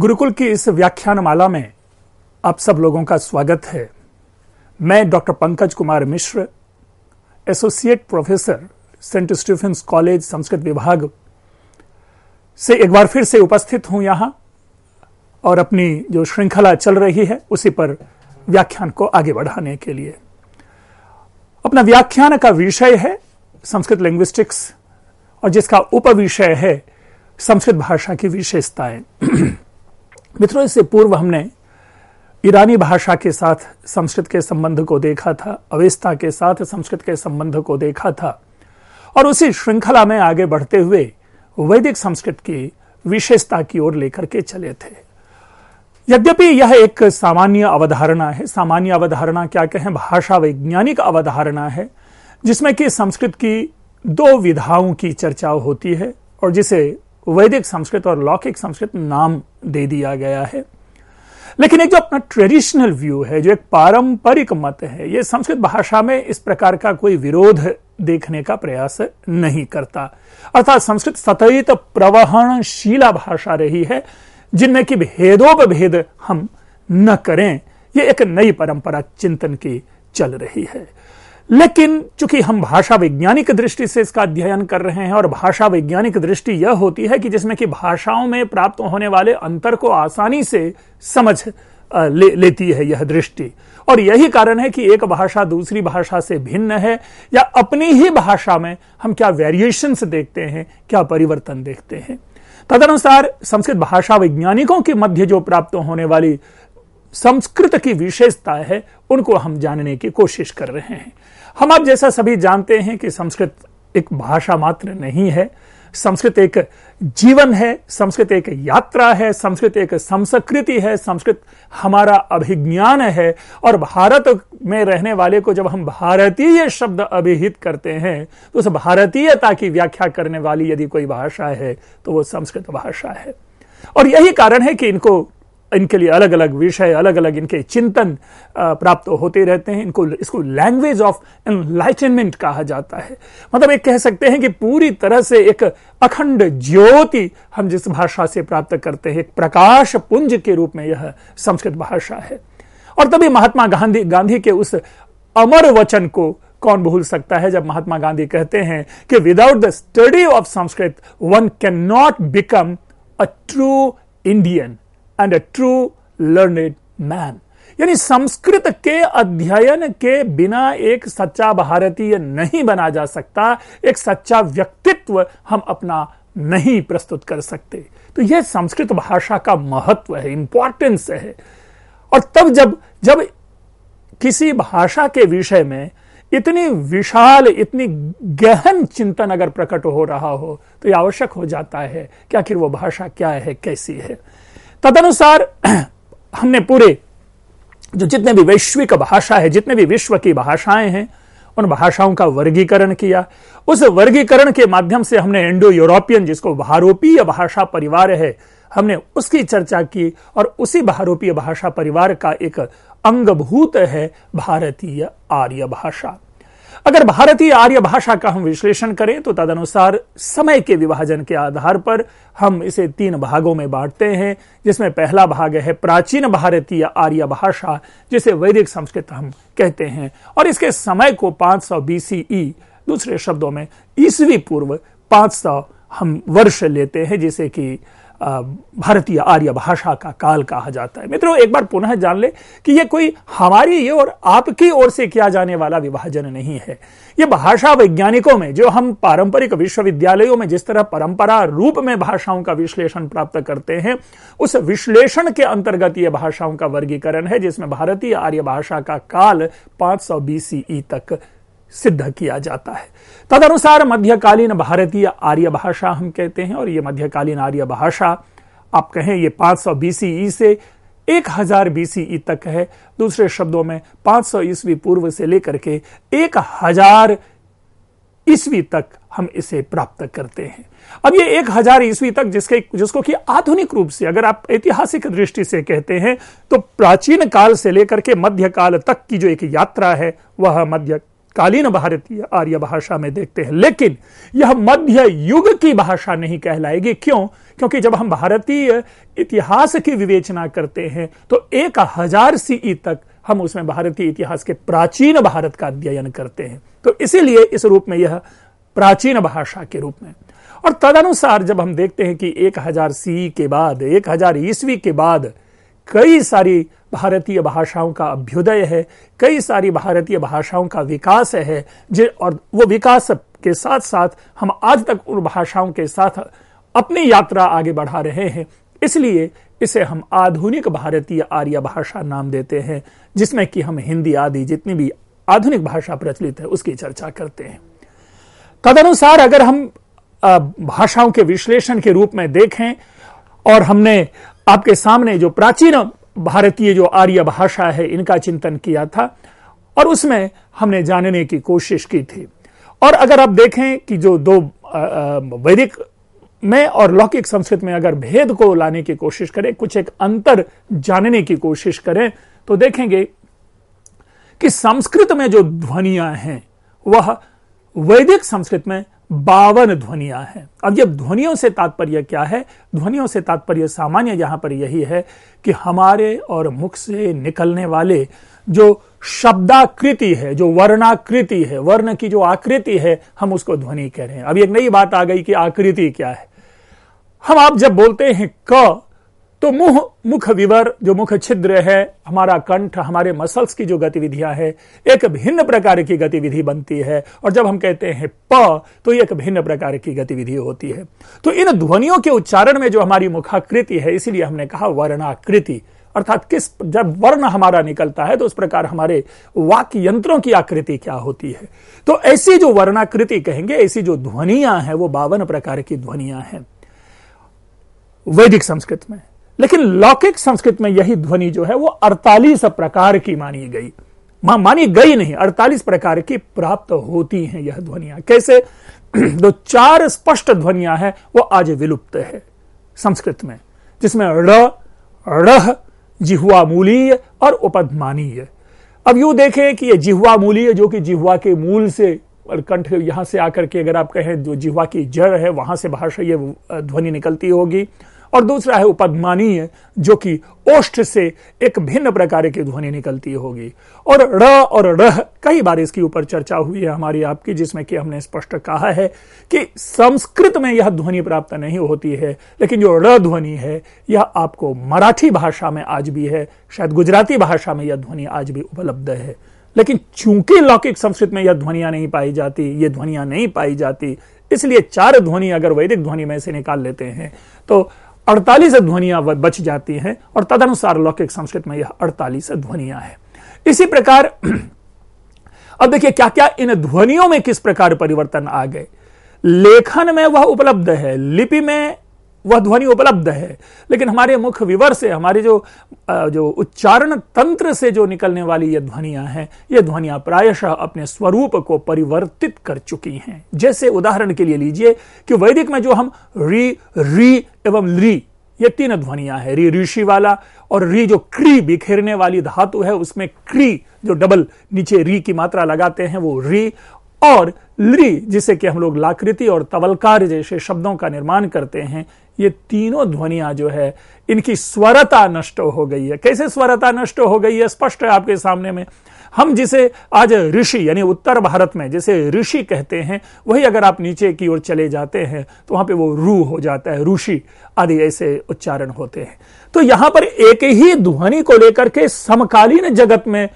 गुरुकुल की इस व्याख्यान माला में आप सब लोगों का स्वागत है मैं doctor Pankaj Kumar Mishra associate professor saint Stephen's college Sanskrit विभाग से एक बार फिर से उपस्थित हूं यहां और अपनी जो श्रृंखला चल रही है उसी पर व्याख्यान को आगे बढ़ाने के लिए अपना व्याख्यान का विषय है संस्कृत लिंग्विस्टिक्स और जिसका विषय है संस्कृत भाषा की विशेषताएं मित्रों इससे पूर्व हमने ईरानी भाषा के साथ संस्कृत के संबंध को देखा था अवेस्ता के साथ संस्कृत के संबंध को देखा था और उसी श्रृंखला में आगे बढ़ते हुए वैदिक संस्कृत की विशेषता की ओर लेकर के चले थे यद्यपि यह एक सामान्य अवधारणा है सामान्य अवधारणा क्या कहें भाषा वैज्ञानिक अवधारणा है जिसमें कि संस्कृत की दो विधाओं की चर्चा होती है और जिसे वैदिक संस्कृत और लौकिक संस्कृत नाम दे दिया गया है लेकिन एक जो अपना ट्रेडिशनल व्यू है जो एक पारंपरिक मत है ये संस्कृत भाषा में इस प्रकार का कोई विरोध देखने का प्रयास नहीं करता अर्थात संस्कृत सतत प्रवहनशीला भाषा रही है जिनमें कि भेद हम न करें ये एक नई परंपरा चिंतन की चल रही है लेकिन चूंकि हम भाषा वैज्ञानिक दृष्टि से इसका अध्ययन कर रहे हैं और भाषा वैज्ञानिक दृष्टि यह होती है कि जिसमें कि भाषाओं में प्राप्त होने वाले अंतर को आसानी से समझ ले, लेती है यह दृष्टि और यही कारण है कि एक भाषा दूसरी भाषा से भिन्न है या अपनी ही भाषा में हम क्या वेरिएशंस देखते हैं क्या परिवर्तन देखते हैं तदनुसार संस्कृत भाषा वैज्ञानिकों के मध्य जो प्राप्त होने वाली संस्कृत की विशेषता है उनको हम जानने की कोशिश कर रहे हैं हम आप जैसा सभी जानते हैं कि संस्कृत एक भाषा मात्र नहीं है संस्कृत एक जीवन है संस्कृत एक यात्रा है संस्कृत एक संस्कृति है संस्कृत हमारा अभिज्ञान है और भारत में रहने वाले को जब हम भारतीय शब्द अभिहित करते हैं तो उस भारतीयता की व्याख्या करने वाली यदि कोई भाषा है तो वो संस्कृत भाषा है और यही कारण है कि इनको इनके लिए अलग अलग विषय अलग अलग इनके चिंतन प्राप्त होते रहते हैं इनको इसको लैंग्वेज ऑफ एनलाइटनमेंट कहा जाता है मतलब एक कह सकते हैं कि पूरी तरह से एक अखंड ज्योति हम जिस भाषा से प्राप्त करते हैं एक प्रकाश पुंज के रूप में यह संस्कृत भाषा है और तभी महात्मा गांधी गांधी के उस अमर वचन को कौन भूल सकता है जब महात्मा गांधी कहते हैं कि without the study of Sanskrit one can not become a true Indian and a true learned man यानी संस्कृत के अध्ययन के बिना एक सच्चा भारतीय नहीं बना जा सकता एक सच्चा व्यक्तित्व हम अपना नहीं प्रस्तुत कर सकते तो यह संस्कृत भाषा का महत्व है इंपॉर्टेंस है और तब जब जब किसी भाषा के विषय में इतनी विशाल इतनी गहन चिंतन अगर प्रकट हो रहा हो तो यह आवश्यक हो जाता है कि आखिर वो भाषा क्या है कैसी है तदनुसार हमने पूरे जो जितने भी वैश्विक भाषा है जितने भी विश्व की भाषाएं हैं उन भाषाओं का वर्गीकरण किया उस वर्गीकरण के माध्यम से हमने इंडो यूरोपियन जिसको भारोपीय भाषा परिवार है हमने उसकी चर्चा की और उसी भारोपीय भाषा परिवार का एक अंगभूत है भारतीय आर्य भाषा अगर भारतीय आर्य भाषा का हम विश्लेषण करें तो तदनुसार समय के विभाजन के आधार पर हम इसे तीन भागों में बांटते हैं जिसमें पहला भाग है प्राचीन भारतीय आर्य भाषा जिसे वैदिक संस्कृत हम कहते हैं और इसके समय को 500 सौ बीसीई e, दूसरे शब्दों में ईसवी पूर्व 500 हम वर्ष लेते हैं जिसे कि भारतीय आर्य भाषा का काल कहा जाता है मित्रों एक बार पुनः जान ले कि यह कोई हमारी और आपकी ओर से किया जाने वाला विभाजन नहीं है यह भाषा वैज्ञानिकों में जो हम पारंपरिक विश्वविद्यालयों में जिस तरह परंपरा रूप में भाषाओं का विश्लेषण प्राप्त करते हैं उस विश्लेषण के अंतर्गत यह भाषाओं का वर्गीकरण है जिसमें भारतीय आर्य भाषा का काल पांच सौ तक सिद्ध किया जाता है तदनुसार मध्यकालीन भारतीय आर्य भाषा हम कहते हैं और ये मध्यकालीन आर्य भाषा आप कहें ये 500 सौ बीसी से 1000 बीसी तक है दूसरे शब्दों में 500 सौ ईस्वी पूर्व से लेकर के 1000 ईस्वी तक हम इसे प्राप्त करते हैं अब ये एक हजार ईस्वी तक जिसके जिसको कि आधुनिक रूप से अगर आप ऐतिहासिक दृष्टि से कहते हैं तो प्राचीन काल से लेकर के मध्य काल तक की जो एक यात्रा है वह मध्य कालीन भारतीय आर्य भाषा में देखते हैं लेकिन यह मध्य युग की भाषा नहीं कहलाएगी क्यों क्योंकि जब हम भारतीय इतिहास की विवेचना करते हैं तो एक हजार सीई तक हम उसमें भारतीय इतिहास के प्राचीन भारत का अध्ययन करते हैं तो इसीलिए इस रूप में यह प्राचीन भाषा के रूप में और तदनुसार जब हम देखते हैं कि एक हजार सीई के बाद एक हजार ईस्वी के बाद कई सारी भारतीय भाषाओं का अभ्युदय है कई सारी भारतीय भाषाओं का विकास है जे और वो विकास के साथ साथ हम आज तक उन भाषाओं के साथ अपनी यात्रा आगे बढ़ा रहे हैं इसलिए इसे हम आधुनिक भारतीय आर्य भाषा नाम देते हैं जिसमें कि हम हिंदी आदि जितनी भी आधुनिक भाषा प्रचलित है उसकी चर्चा करते हैं तदनुसार अगर हम भाषाओं के विश्लेषण के रूप में देखें और हमने आपके सामने जो प्राचीन भारतीय जो आर्य भाषा है इनका चिंतन किया था और उसमें हमने जानने की कोशिश की थी और अगर आप देखें कि जो दो वैदिक में और लौकिक संस्कृत में अगर भेद को लाने की कोशिश करें कुछ एक अंतर जानने की कोशिश करें तो देखेंगे कि संस्कृत में जो ध्वनियां हैं वह वैदिक संस्कृत में बावन ध्वनियां हैं अब जब ध्वनियों से तात्पर्य क्या है ध्वनियों से तात्पर्य सामान्य यहां पर यही है कि हमारे और मुख से निकलने वाले जो शब्दाकृति है जो वर्णाकृति है वर्ण की जो आकृति है हम उसको ध्वनि कह रहे हैं अब एक नई बात आ गई कि आकृति क्या है हम आप जब बोलते हैं क तो मुंह मुख विवर जो मुख छिद्र है हमारा कंठ हमारे मसल्स की जो गतिविधियां है एक भिन्न प्रकार की गतिविधि बनती है और जब हम कहते हैं प तो एक भिन्न प्रकार की गतिविधि होती है तो इन ध्वनियों के उच्चारण में जो हमारी मुखाकृति है इसीलिए हमने कहा वर्णाकृति अर्थात किस जब वर्ण हमारा निकलता है तो उस प्रकार हमारे वाक्य यंत्रों की आकृति क्या होती है तो ऐसी जो वर्णाकृति कहेंगे ऐसी जो ध्वनियां हैं वो बावन प्रकार की ध्वनियां हैं वैदिक संस्कृत में लेकिन लौकिक संस्कृत में यही ध्वनि जो है वो 48 प्रकार की मानी गई मानी गई नहीं 48 प्रकार की प्राप्त होती हैं यह ध्वनियां कैसे जो चार स्पष्ट ध्वनियां हैं वो आज विलुप्त है संस्कृत में जिसमें रह जिहुआ जिह्वामूलीय और उपधमानीय अब यू देखें कि ये मूली जो कि जिहुआ के मूल से और कंठ यहां से आकर के अगर आप कहें जो जिहुआ की जड़ है वहां से भाषा ये ध्वनि निकलती होगी और दूसरा है उपदमानीय जो कि ओष्ठ से एक भिन्न प्रकार की ध्वनि निकलती होगी और र और रह कई बार इसकी ऊपर चर्चा हुई है हमारी आपकी जिसमें कि हमने स्पष्ट कहा है कि संस्कृत में यह ध्वनि प्राप्त नहीं होती है लेकिन जो र ध्वनि है यह आपको मराठी भाषा में आज भी है शायद गुजराती भाषा में यह ध्वनि आज भी उपलब्ध है लेकिन चूंकि लौकिक संस्कृत में यह ध्वनियां नहीं पाई जाती ये ध्वनियां नहीं पाई जाती इसलिए चार ध्वनि अगर वैदिक ध्वनि में से निकाल लेते हैं तो अड़तालीस ध्वनियां बच जाती हैं और तदनुसार लौकिक संस्कृत में यह अड़तालीस ध्वनियां है इसी प्रकार अब देखिए क्या क्या इन ध्वनियों में किस प्रकार परिवर्तन आ गए लेखन में वह उपलब्ध है लिपि में वह ध्वनि उपलब्ध है लेकिन हमारे मुख विवर से हमारे जो जो उच्चारण तंत्र से जो निकलने वाली यह ध्वनियां हैं यह ध्वनियां प्रायशः अपने स्वरूप को परिवर्तित कर चुकी हैं जैसे उदाहरण के लिए लीजिए कि वैदिक में जो हम री री एवं ली ये तीन ध्वनियां हैं री ऋषि वाला और री जो क्री बिखेरने वाली धातु है उसमें क्री जो डबल नीचे री की मात्रा लगाते हैं वो री और ली जिसे कि हम लोग लाकृति और तवलकार जैसे शब्दों का निर्माण करते हैं ये तीनों ध्वनियां जो है इनकी स्वरता नष्ट हो गई है कैसे स्वरता नष्ट हो गई है स्पष्ट है आपके सामने में हम जिसे आज ऋषि यानी उत्तर भारत में जिसे ऋषि कहते हैं वही अगर आप नीचे की ओर चले जाते हैं तो वहां पे वो रू हो जाता है ऋषि आदि ऐसे उच्चारण होते हैं तो यहां पर एक ही ध्वनि को लेकर के समकालीन जगत में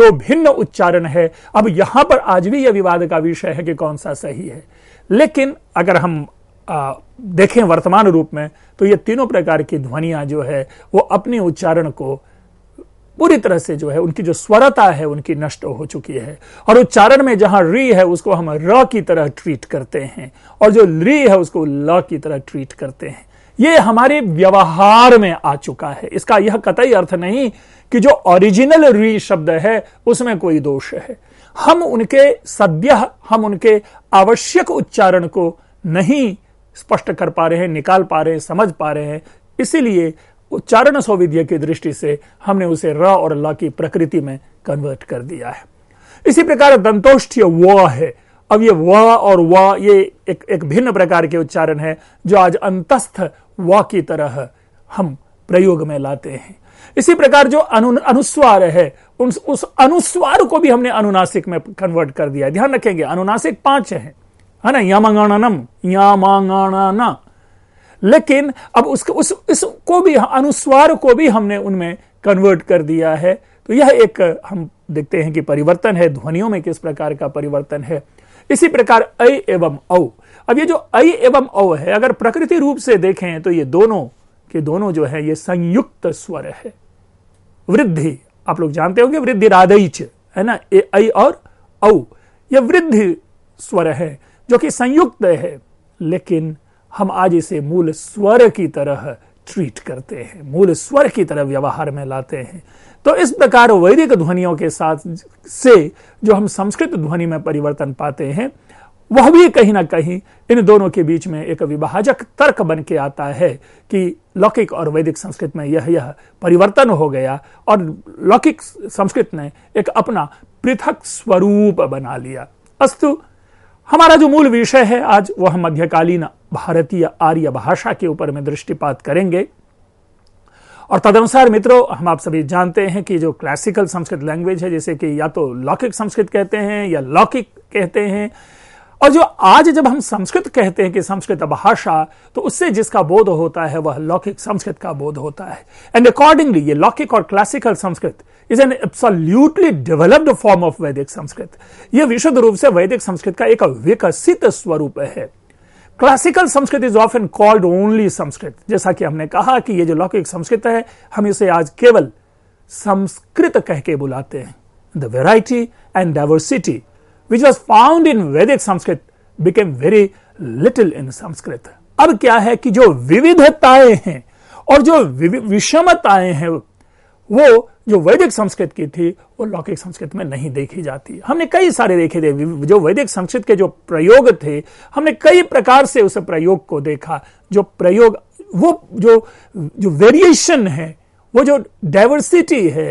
दो भिन्न उच्चारण है अब यहां पर आज भी यह विवाद का विषय है कि कौन सा सही है लेकिन अगर हम आ, देखें वर्तमान रूप में तो ये तीनों प्रकार की ध्वनियां जो है वो अपने उच्चारण को पूरी तरह से जो है उनकी जो स्वरता है उनकी नष्ट हो चुकी है और उच्चारण में जहां री है उसको हम र की तरह ट्रीट करते हैं और जो री है उसको ल की तरह ट्रीट करते हैं ये हमारे व्यवहार में आ चुका है इसका यह कतई अर्थ नहीं कि जो ओरिजिनल री शब्द है उसमें कोई दोष है हम उनके सद्य हम उनके आवश्यक उच्चारण को नहीं स्पष्ट कर पा रहे हैं निकाल पा रहे हैं समझ पा रहे हैं इसीलिए उच्चारण सौविध्य की दृष्टि से हमने उसे र और ल की प्रकृति में कन्वर्ट कर दिया है इसी प्रकार दंतोष्ठ व है अब ये व और व ये एक एक भिन्न प्रकार के उच्चारण है जो आज अंतस्थ व की तरह हम प्रयोग में लाते हैं इसी प्रकार जो अनु अनुस्वार है उन, उस अनुस्वार को भी हमने अनुनासिक में कन्वर्ट कर दिया ध्यान रखेंगे अनुनासिक पांच हैं है ना यामांगाणानम यामांगाणाना लेकिन अब उसको उस इसको भी अनुस्वार को भी हमने उनमें कन्वर्ट कर दिया है तो यह एक हम देखते हैं कि परिवर्तन है ध्वनियों में किस प्रकार का परिवर्तन है इसी प्रकार ऐ एवं औ अब ये जो ऐ एवं औ है अगर प्रकृति रूप से देखें तो ये दोनों के दोनों जो है ये संयुक्त स्वर है वृद्धि आप लोग जानते होंगे वृद्धि राधईच है ना ए ऐ और औ यह वृद्धि स्वर है जो कि संयुक्त है लेकिन हम आज इसे मूल स्वर की तरह ट्रीट करते हैं मूल स्वर की तरह व्यवहार में लाते हैं तो इस प्रकार वैदिक ध्वनियों के साथ से जो हम संस्कृत ध्वनि में परिवर्तन पाते हैं वह भी कहीं ना कहीं इन दोनों के बीच में एक विभाजक तर्क बन के आता है कि लौकिक और वैदिक संस्कृत में यह यह परिवर्तन हो गया और लौकिक संस्कृत ने एक अपना पृथक स्वरूप बना लिया अस्तु हमारा जो मूल विषय है आज वह मध्यकालीन भारतीय आर्य भाषा के ऊपर में दृष्टिपात करेंगे और तदनुसार मित्रों हम आप सभी जानते हैं कि जो क्लासिकल संस्कृत लैंग्वेज है जैसे कि या तो लौकिक संस्कृत कहते हैं या लौकिक कहते हैं और जो आज जब हम संस्कृत कहते हैं कि संस्कृत भाषा तो उससे जिसका बोध होता है वह लौकिक संस्कृत का बोध होता है एंड अकॉर्डिंगली ये लौकिक और classical Sanskrit is an absolutely developed form of Vedic Sanskrit यह विशुद्ध रूप से वैदिक संस्कृत का एक विकसित स्वरूप है classical Sanskrit is of called only Sanskrit जैसा कि हमने कहा कि यह जो लौकिक संस्कृत है हम इसे आज केवल संस्कृत कह के बुलाते हैं the variety and diversity which was found in Vedic Sanskrit became very little in Sanskrit. अब क्या है कि जो विविधताएं हैं और जो विषमताएं हैं वो जो वैदिक संस्कृत की थी वो लौकिक संस्कृत में नहीं देखी जाती हमने कई सारे देखे थे जो वैदिक संस्कृत के जो प्रयोग थे हमने कई प्रकार से उस प्रयोग को देखा जो प्रयोग वो जो जो वेरिएशन है वो जो डाइवर्सिटी है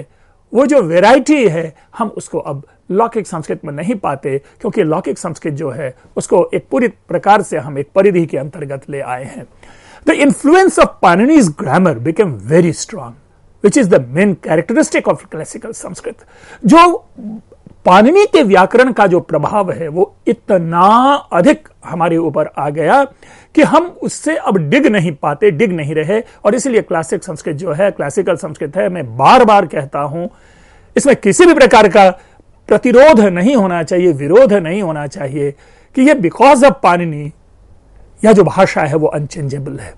वो जो वेराइटी है हम उसको अब लौकिक संस्कृत में नहीं पाते क्योंकि लौकिक संस्कृत जो है उसको एक पूरी प्रकार से हम एक परिधि के अंतर्गत ले आए हैं the influence of Panini's grammar became very strong which is the main characteristic of classical Sanskrit जो पानिनी के व्याकरण का जो प्रभाव है वो इतना अधिक हमारे ऊपर आ गया कि हम उससे अब डिग नहीं पाते डिग नहीं रहे और इसलिए क्लासिक संस्कृत जो है क्लासिकल संस्कृत है मैं बार बार कहता हूं इसमें किसी भी प्रकार का प्रतिरोध नहीं होना चाहिए विरोध नहीं होना चाहिए कि ये बिकॉज ऑफ पानिनी यह जो भाषा है वो अनचेंजेबल है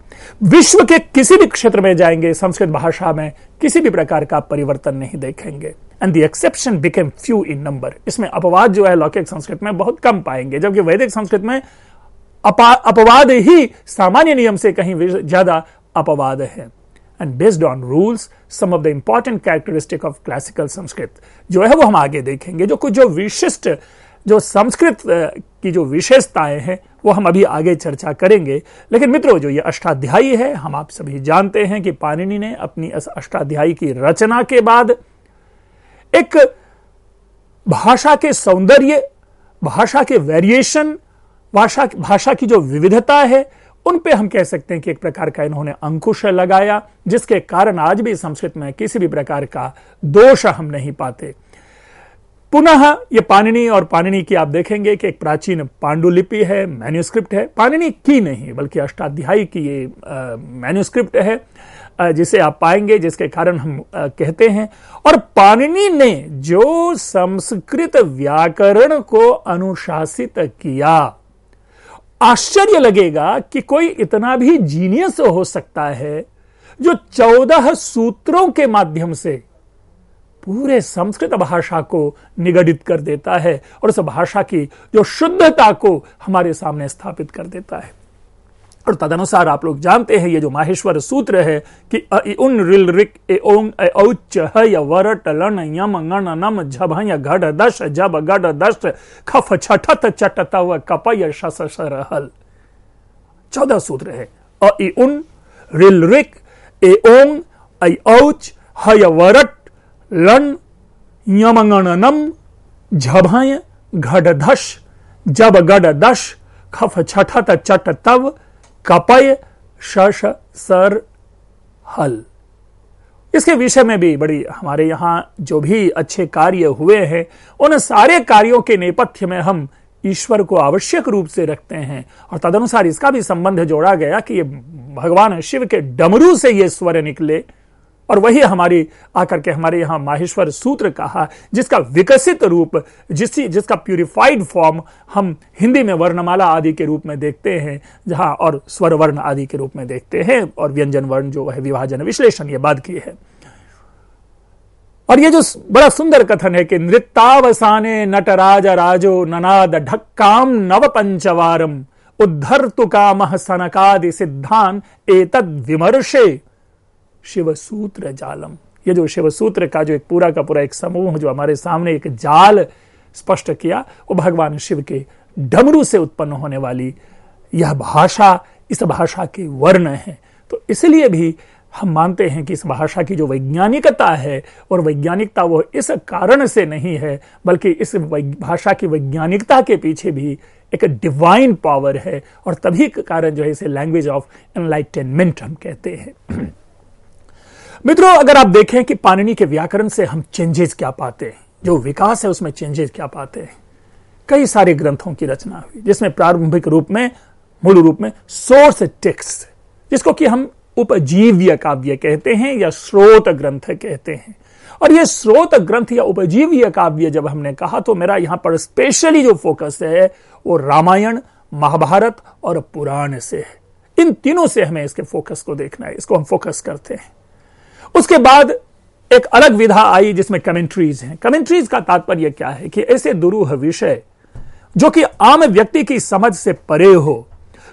विश्व के किसी भी क्षेत्र में जाएंगे संस्कृत भाषा में किसी भी प्रकार का परिवर्तन नहीं देखेंगे and the exception became few in number इसमें अपवाद जो है लौकिक संस्कृत में बहुत कम पाएंगे जबकि वैदिक संस्कृत में अपवाद ही सामान्य नियम से कहीं ज्यादा अपवाद है and based on rules some of the important characteristic of classical Sanskrit जो है वो हम आगे देखेंगे जो कुछ जो विशिष्ट जो संस्कृत की जो विशेषताएं हैं वो हम अभी आगे चर्चा करेंगे लेकिन मित्रों जो ये अष्टाध्यायी है हम आप सभी जानते हैं कि पाणिनि ने अपनी इस अष्टाध्यायी की रचना के बाद एक भाषा के सौंदर्य भाषा के वेरिएशन भाषा भाषा की जो विविधता है उन पे हम कह सकते हैं कि एक प्रकार का इन्होंने अंकुश लगाया जिसके कारण आज भी संस्कृत में किसी भी प्रकार का दोष हम नहीं पाते पुनः ये पाणिनी और पाणिनी की आप देखेंगे कि एक प्राचीन पांडुलिपि है मैन्यूस्क्रिप्ट है पाणिनी की नहीं बल्कि अष्टाध्यायी की ये मैन्यूस्क्रिप्ट है जिसे आप पाएंगे जिसके कारण हम आ, कहते हैं और पाणिनी ने जो संस्कृत व्याकरण को अनुशासित किया आश्चर्य लगेगा कि कोई इतना भी जीनियस हो सकता है जो चौदह सूत्रों के माध्यम से पूरे संस्कृत भाषा को निगडित कर देता है और उस भाषा की जो शुद्धता को हमारे सामने स्थापित कर देता है और तदनुसार आप लोग जानते हैं ये जो माहेश्वर सूत्र है कि उन रिल रिक ए ओंग ए औच य वरट लन यम गण नम झभ य घड दश झब गड दश खफ छठत चटत व कप य शस चौदह सूत्र है अ इ उन रिल रिक ए ओंग ए औच हय वरट लन यम गण नम झभ घड धश जब गड दश खफ छठत चट तव कपय शश सर हल इसके विषय में भी बड़ी हमारे यहां जो भी अच्छे कार्य हुए हैं उन सारे कार्यों के नेपथ्य में हम ईश्वर को आवश्यक रूप से रखते हैं और तदनुसार इसका भी संबंध जोड़ा गया कि ये भगवान शिव के डमरू से ये स्वर निकले और वही हमारी आकर के हमारे यहां माहेश्वर सूत्र कहा जिसका विकसित रूप जिस जिसका प्यूरिफाइड फॉर्म हम हिंदी में वर्णमाला आदि के रूप में देखते हैं जहां और स्वर वर्ण आदि के रूप में देखते हैं और व्यंजन वर्ण जो है विभाजन विश्लेषण ये बात की है और ये जो बड़ा सुंदर कथन है कि नृत्तावसाने नटराज राजो ननाद ढक्काम नव पंचवारम उद्धर तुकाम सनकादि सिद्धान एतद विमर्शे शिव सूत्र जालम ये जो शिव सूत्र का जो एक पूरा का पूरा एक समूह जो हमारे सामने एक जाल स्पष्ट किया वो भगवान शिव के डमरू से उत्पन्न होने वाली यह भाषा इस भाषा के वर्ण है तो इसलिए भी हम मानते हैं कि इस भाषा की जो वैज्ञानिकता है और वैज्ञानिकता वो इस कारण से नहीं है बल्कि इस भाषा की वैज्ञानिकता के पीछे भी एक डिवाइन पावर है और तभी कारण जो है इसे लैंग्वेज ऑफ एनलाइटेनमेंट हम कहते हैं मित्रों अगर आप देखें कि पाणिनि के व्याकरण से हम चेंजेस क्या पाते हैं जो विकास है उसमें चेंजेस क्या पाते हैं कई सारे ग्रंथों की रचना हुई जिसमें प्रारंभिक रूप में मूल रूप में सोर्स टेक्स जिसको कि हम उपजीव्य काव्य कहते हैं या स्रोत ग्रंथ कहते हैं और ये स्रोत ग्रंथ या उपजीव्य काव्य जब हमने कहा तो मेरा यहां पर स्पेशली जो फोकस है वो रामायण महाभारत और पुराण से है इन तीनों से हमें इसके फोकस को देखना है इसको हम फोकस करते हैं उसके बाद एक अलग विधा आई जिसमें कमेंट्रीज हैं कमेंट्रीज का तात्पर्य क्या है कि ऐसे दुरूह विषय जो कि आम व्यक्ति की समझ से परे हो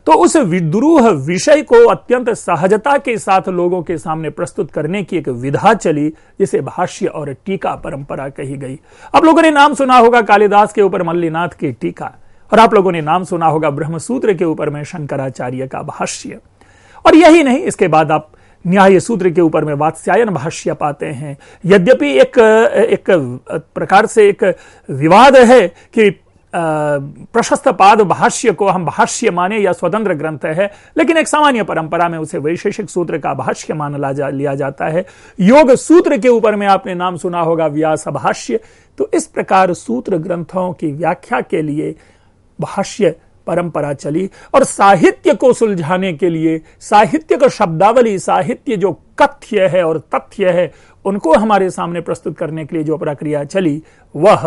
तो उस दुरूह विषय को अत्यंत सहजता के साथ लोगों के सामने प्रस्तुत करने की एक विधा चली जिसे भाष्य और टीका परंपरा कही गई आप लोगों ने नाम सुना होगा कालिदास के ऊपर मल्लीनाथ की टीका और आप लोगों ने नाम सुना होगा ब्रह्मसूत्र के ऊपर में शंकराचार्य का भाष्य और यही नहीं इसके बाद आप न्याय सूत्र के ऊपर में वात्स्यायन भाष्य पाते हैं यद्यपि एक एक प्रकार से एक विवाद है कि प्रशस्त पाद भाष्य को हम भाष्य माने या स्वतंत्र ग्रंथ है लेकिन एक सामान्य परंपरा में उसे वैशेषिक सूत्र का भाष्य मान ला जा लिया जाता है योग सूत्र के ऊपर में आपने नाम सुना होगा व्यास भाष्य तो इस प्रकार सूत्र ग्रंथों की व्याख्या के लिए भाष्य परंपरा चली और साहित्य को सुलझाने के लिए साहित्य का शब्दावली साहित्य जो कथ्य है और तथ्य है उनको हमारे सामने प्रस्तुत करने के लिए जो प्रक्रिया चली वह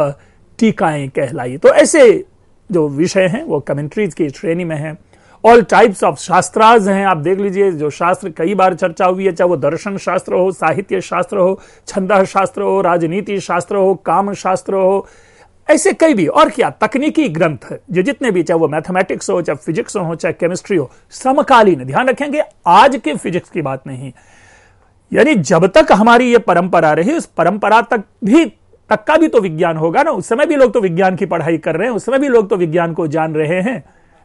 टीकाएं कहलाई तो ऐसे जो विषय हैं वो कमेंट्रीज की श्रेणी में हैं ऑल टाइप्स ऑफ शास्त्राज हैं आप देख लीजिए जो शास्त्र कई बार चर्चा हुई है चाहे वो दर्शन शास्त्र हो साहित्य शास्त्र हो छंद शास्त्र हो राजनीति शास्त्र हो काम शास्त्र हो ऐसे कई भी और क्या तकनीकी ग्रंथ जो जितने भी चाहे वो मैथमेटिक्स हो चाहे फिजिक्स हो चाहे केमिस्ट्री हो समकालीन ध्यान रखेंगे आज के फिजिक्स की बात नहीं यानी जब तक हमारी ये परंपरा रही उस परंपरा तक भी तक का भी तो विज्ञान होगा ना उस समय भी लोग तो विज्ञान की पढ़ाई कर रहे हैं उस समय भी लोग तो विज्ञान को जान रहे हैं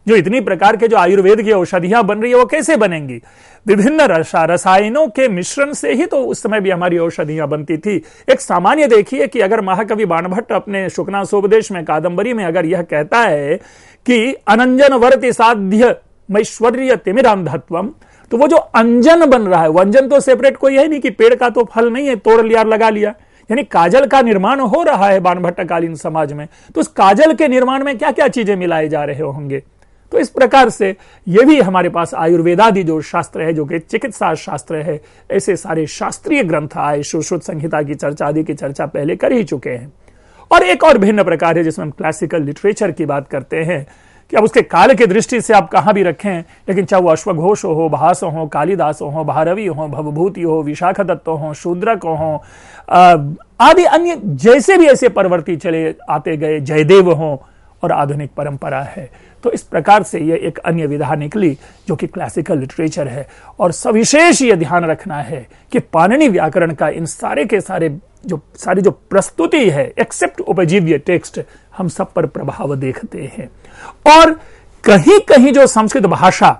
जो इतनी प्रकार के जो आयुर्वेद की औषधियां बन रही है वो कैसे बनेंगी विभिन्न रसायनों के मिश्रण से ही तो उस समय भी हमारी औषधियां बनती थी एक सामान्य देखिए कि अगर महाकवि बाणभट्ट अपने शुकना सोपदेश में कादंबरी में अगर यह कहता है कि अनंजन वर्ति साध्य मैश्वर्य तिमिरांधत्वम तो वो जो अंजन बन रहा है वो अंजन तो सेपरेट कोई है नहीं कि पेड़ का तो फल नहीं है तोड़ लिया लगा लिया यानी काजल का निर्माण हो रहा है बाणभट्टकालीन समाज में तो उस काजल के निर्माण में क्या क्या चीजें मिलाए जा रहे होंगे तो इस प्रकार से ये भी हमारे पास आयुर्वेदादि जो शास्त्र है जो कि चिकित्सा शास्त्र है ऐसे सारे शास्त्रीय ग्रंथ आए सुश्रुत संहिता की चर्चा आदि की चर्चा पहले कर ही चुके हैं और एक और भिन्न प्रकार है जिसमें हम क्लासिकल लिटरेचर की बात करते हैं कि अब उसके काल की दृष्टि से आप कहाँ भी रखें लेकिन चाहे वो अश्वघोष हो भास हो कालिदास हो भारवी हो भवभूति हो विशाखा दत्त हो शूद्रक हो आदि अन्य जैसे भी ऐसे परवर्ती चले आते गए जयदेव हों और आधुनिक परंपरा है तो इस प्रकार से यह एक अन्य विधा निकली जो कि क्लासिकल लिटरेचर है और सविशेष यह ध्यान रखना है कि पाणनी व्याकरण का इन सारे के सारे जो सारी जो प्रस्तुति है एक्सेप्ट उपजीव्य टेक्स्ट हम सब पर प्रभाव देखते हैं और कहीं कहीं जो संस्कृत भाषा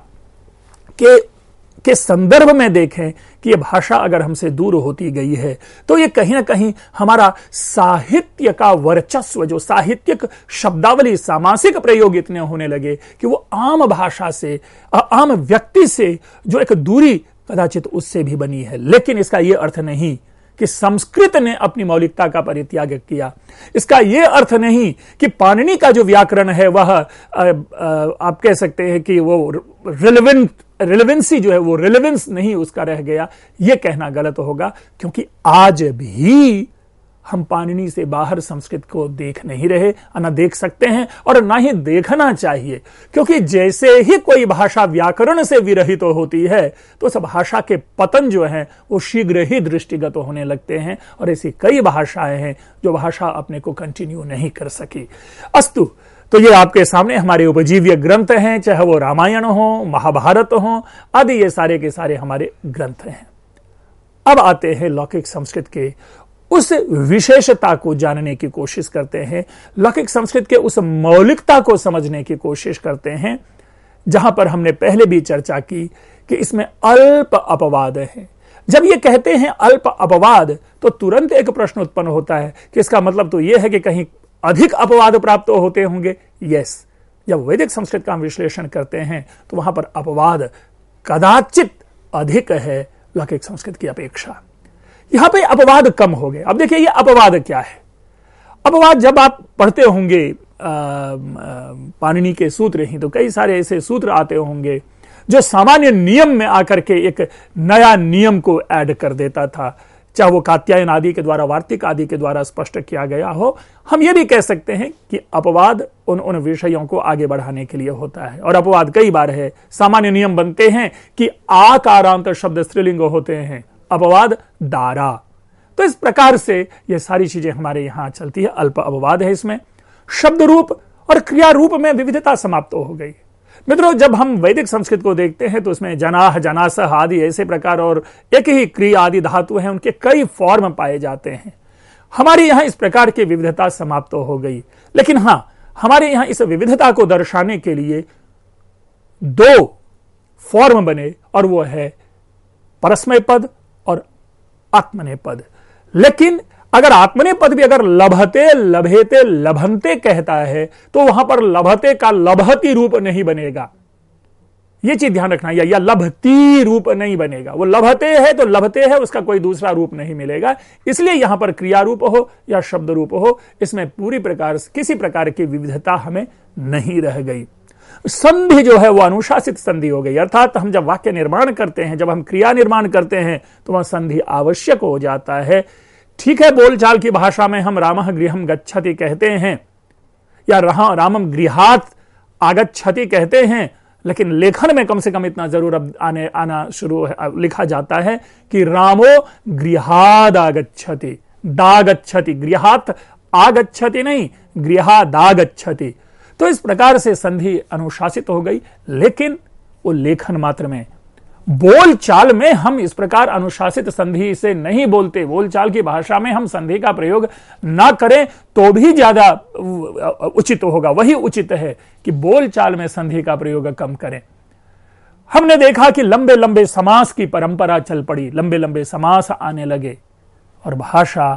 के के संदर्भ में देखें कि यह भाषा अगर हमसे दूर होती गई है तो ये कहीं ना कहीं हमारा साहित्य का वर्चस्व जो साहित्यिक शब्दावली सामासिक प्रयोग इतने होने लगे कि वो आम भाषा से आम व्यक्ति से जो एक दूरी कदाचित उससे भी बनी है लेकिन इसका यह अर्थ नहीं कि संस्कृत ने अपनी मौलिकता का परित्याग किया इसका यह अर्थ नहीं कि पाणनी का जो व्याकरण है वह आप कह सकते हैं कि वो रिलेवेंट रिलेवेंसी जो है वो रिलेवेंस नहीं उसका रह गया ये कहना गलत होगा क्योंकि आज भी हम पानी से बाहर संस्कृत को देख नहीं रहे ना देख सकते हैं और ना ही देखना चाहिए क्योंकि जैसे ही कोई भाषा व्याकरण से विरहित तो होती है तो उस भाषा के पतन जो है वो शीघ्र ही दृष्टिगत तो होने लगते हैं और ऐसी कई भाषाएं हैं जो भाषा अपने को कंटिन्यू नहीं कर सकी अस्तु तो ये आपके सामने हमारे उपजीव्य ग्रंथ हैं चाहे वो रामायण हो महाभारत हो आदि ये सारे के सारे हमारे ग्रंथ हैं अब आते हैं लौकिक संस्कृत के उस विशेषता को जानने की कोशिश करते हैं लौकिक संस्कृत के उस मौलिकता को समझने की कोशिश करते हैं जहां पर हमने पहले भी चर्चा की कि इसमें अल्प अपवाद है जब ये कहते हैं अल्प अपवाद तो तुरंत एक प्रश्न उत्पन्न होता है कि इसका मतलब तो यह है कि कहीं अधिक अपवाद प्राप्त होते होंगे यस जब वैदिक संस्कृत का हम विश्लेषण करते हैं तो वहां पर अपवाद कदाचित अधिक है लौकिक संस्कृत की अपेक्षा यहां पे अपवाद कम हो गए अब देखिए ये अपवाद क्या है अपवाद जब आप पढ़ते होंगे पाणिनि के सूत्र ही तो कई सारे ऐसे सूत्र आते होंगे जो सामान्य नियम में आकर के एक नया नियम को ऐड कर देता था चाहे वो कात्यायन आदि के द्वारा वार्तिक आदि के द्वारा स्पष्ट किया गया हो हम ये भी कह सकते हैं कि अपवाद उन उन विषयों को आगे बढ़ाने के लिए होता है और अपवाद कई बार है सामान्य नियम बनते हैं कि आकारांत शब्द स्त्रीलिंग होते हैं अपवाद दारा तो इस प्रकार से ये सारी चीजें हमारे यहां चलती है अल्प अपवाद है इसमें शब्द रूप और क्रिया रूप में विविधता समाप्त हो गई मित्रों जब हम वैदिक संस्कृत को देखते हैं तो उसमें जनाह जनासह आदि ऐसे प्रकार और एक ही क्रिया आदि धातु हैं उनके कई फॉर्म पाए जाते हैं हमारे यहां इस प्रकार की विविधता समाप्त तो हो गई लेकिन हां हमारे यहां इस विविधता को दर्शाने के लिए दो फॉर्म बने और वो है परस्मय पद और आत्मने पद लेकिन अगर आत्मने पद भी अगर लभते लभेते लभनते कहता है तो वहां पर लभते का लभती रूप नहीं बनेगा यह चीज ध्यान रखना या, या लभती रूप नहीं बनेगा वो लभते है तो लभते है उसका कोई दूसरा रूप नहीं मिलेगा इसलिए यहां पर क्रिया रूप हो या शब्द रूप हो इसमें पूरी प्रकार किसी प्रकार की विविधता हमें नहीं रह गई संधि जो है वो अनुशासित संधि हो गई अर्थात हम जब वाक्य निर्माण करते हैं जब हम क्रिया निर्माण करते हैं तो वह संधि आवश्यक हो जाता है ठीक है बोलचाल की भाषा में हम राम गृहम गच्छति कहते हैं या रामम गृहात आगच्छति कहते हैं लेकिन लेखन में कम से कम इतना जरूर अब आने आना शुरू लिखा जाता है कि रामो गृहाद आगच्छति दागच्छति गृहात आगच्छति नहीं गृहादागछति तो इस प्रकार से संधि अनुशासित हो गई लेकिन वो लेखन मात्र में बोलचाल में हम इस प्रकार अनुशासित संधि से नहीं बोलते बोलचाल की भाषा में हम संधि का प्रयोग ना करें तो भी ज्यादा उचित होगा वही उचित है कि बोलचाल में संधि का प्रयोग कम करें हमने देखा कि लंबे लंबे समास की परंपरा चल पड़ी लंबे लंबे समास आने लगे और भाषा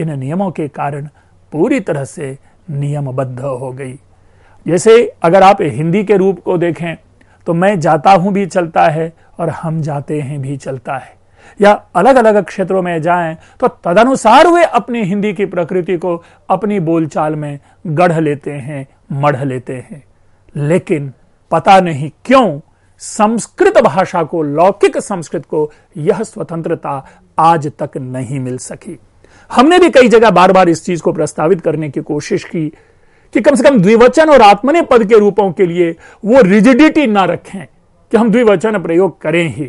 इन नियमों के कारण पूरी तरह से नियमबद्ध हो गई जैसे अगर आप हिंदी के रूप को देखें तो मैं जाता हूं भी चलता है और हम जाते हैं भी चलता है या अलग अलग क्षेत्रों में जाएं तो तदनुसार वे अपनी हिंदी की प्रकृति को अपनी बोलचाल में गढ़ लेते हैं मढ़ लेते हैं लेकिन पता नहीं क्यों संस्कृत भाषा को लौकिक संस्कृत को यह स्वतंत्रता आज तक नहीं मिल सकी हमने भी कई जगह बार बार इस चीज को प्रस्तावित करने की कोशिश की कि कम से कम द्विवचन और आत्मने पद के रूपों के लिए वो रिजिडिटी ना रखें कि हम द्विवचन प्रयोग करें ही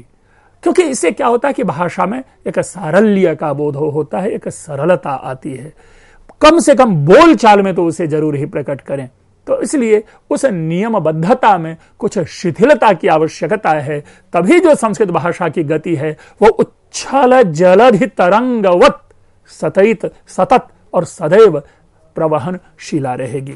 क्योंकि इससे क्या होता है कि भाषा में एक सारल्य का बोध हो होता है एक सरलता आती है कम से कम बोल चाल में तो उसे जरूर ही प्रकट करें तो इसलिए उस नियमबद्धता में कुछ शिथिलता की आवश्यकता है तभी जो संस्कृत भाषा की गति है वो उच्छल जलधि तरंगवत सतत सतत और सदैव प्रवहनशिला रहेगी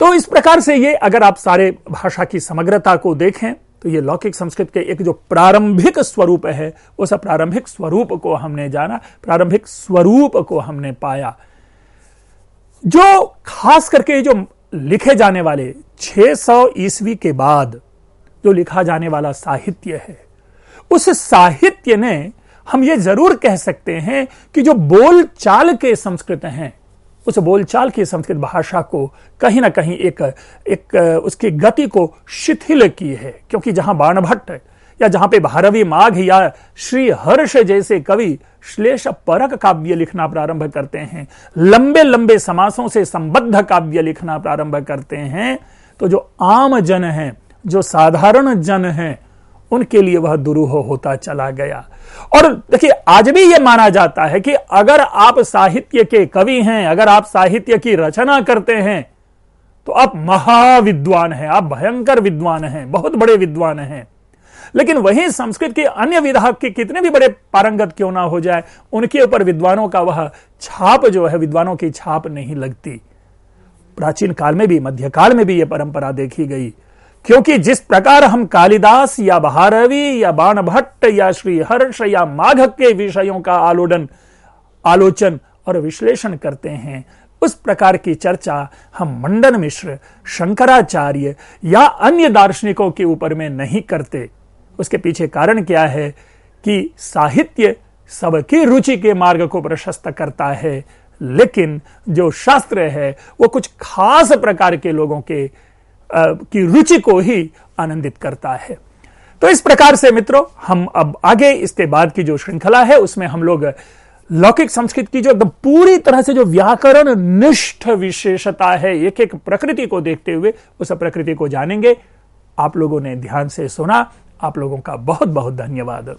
तो इस प्रकार से ये अगर आप सारे भाषा की समग्रता को देखें तो ये लौकिक संस्कृत के एक जो प्रारंभिक स्वरूप है उस प्रारंभिक स्वरूप को हमने जाना प्रारंभिक स्वरूप को हमने पाया जो खास करके जो लिखे जाने वाले 600 ईस्वी के बाद जो लिखा जाने वाला साहित्य है उस साहित्य ने हम ये जरूर कह सकते हैं कि जो बोलचाल के संस्कृत हैं उस बोलचाल की संस्कृत भाषा को कहीं ना कहीं एक एक उसकी गति को शिथिल की है क्योंकि जहां बाणभट्ट या जहां पे भारवी माघ या श्री हर्ष जैसे कवि श्लेष परक काव्य लिखना प्रारंभ करते हैं लंबे लंबे समासों से संबद्ध काव्य लिखना प्रारंभ करते हैं तो जो आम जन है जो साधारण जन है उनके लिए वह दुरूह होता चला गया और देखिए आज भी यह माना जाता है कि अगर आप साहित्य के कवि हैं अगर आप साहित्य की रचना करते हैं तो आप महाविद्वान हैं आप भयंकर विद्वान हैं बहुत बड़े विद्वान हैं लेकिन वही संस्कृत के अन्य विधा के कितने भी बड़े पारंगत क्यों ना हो जाए उनके ऊपर विद्वानों का वह छाप जो है विद्वानों की छाप नहीं लगती प्राचीन काल में भी मध्यकाल में भी यह परंपरा देखी गई क्योंकि जिस प्रकार हम कालिदास या भारवी या बाण भट्ट या श्री हर्ष या माघ के विषयों का आलोडन आलोचन और विश्लेषण करते हैं उस प्रकार की चर्चा हम मंडन मिश्र शंकराचार्य या अन्य दार्शनिकों के ऊपर में नहीं करते उसके पीछे कारण क्या है कि साहित्य सबकी रुचि के मार्ग को प्रशस्त करता है लेकिन जो शास्त्र है वो कुछ खास प्रकार के लोगों के की रुचि को ही आनंदित करता है तो इस प्रकार से मित्रों हम अब आगे इसके बाद की जो श्रृंखला है उसमें हम लोग लौकिक संस्कृत की जो एकदम पूरी तरह से जो व्याकरण निष्ठ विशेषता है एक एक प्रकृति को देखते हुए उस प्रकृति को जानेंगे आप लोगों ने ध्यान से सुना आप लोगों का बहुत बहुत धन्यवाद